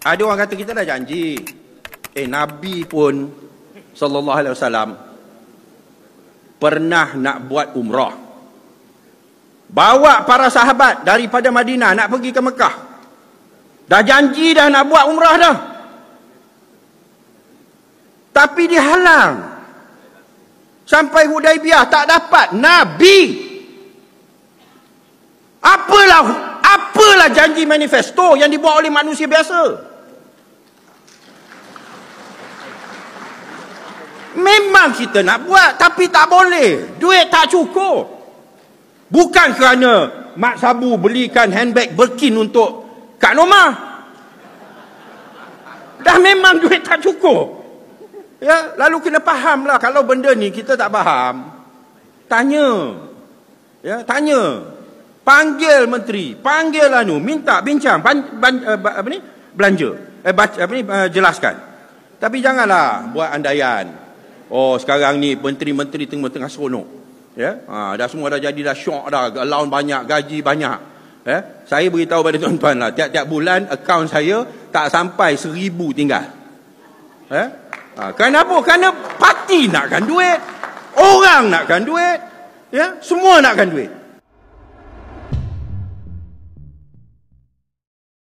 Ada orang kata kita dah janji. Eh Nabi pun sallallahu alaihi wasallam pernah nak buat umrah. Bawa para sahabat daripada Madinah nak pergi ke Mekah. Dah janji dah nak buat umrah dah. Tapi dihalang. Sampai Hudaibiyah tak dapat Nabi. Apalah apalah janji manifesto yang dibuat oleh manusia biasa. Memang kita nak buat tapi tak boleh. Duit tak cukup. Bukan kerana Mak Sabu belikan handbag berkin untuk Kak Norma. Dah memang duit tak cukup. Ya, lalu kena fahamlah kalau benda ni kita tak faham. Tanya. Ya, tanya. Panggil menteri, panggil anu, minta bincang, ban, ban, eh, ban, apa ni? Belanja. Eh, baca, apa ni? Eh, jelaskan. Tapi janganlah buat andaian. Oh sekarang ni menteri-menteri tengah-tengah seronok. Ya. Ha, dah semua dah jadi dah syok dah. Allowance banyak, gaji banyak. Ya. Saya beritahu pada tuan-tuan lah. Tiap-tiap bulan account saya tak sampai seribu tinggal. Ya. Ha, kenapa? Kerana parti nakkan duit. Orang nakkan duit. Ya. Semua nakkan duit.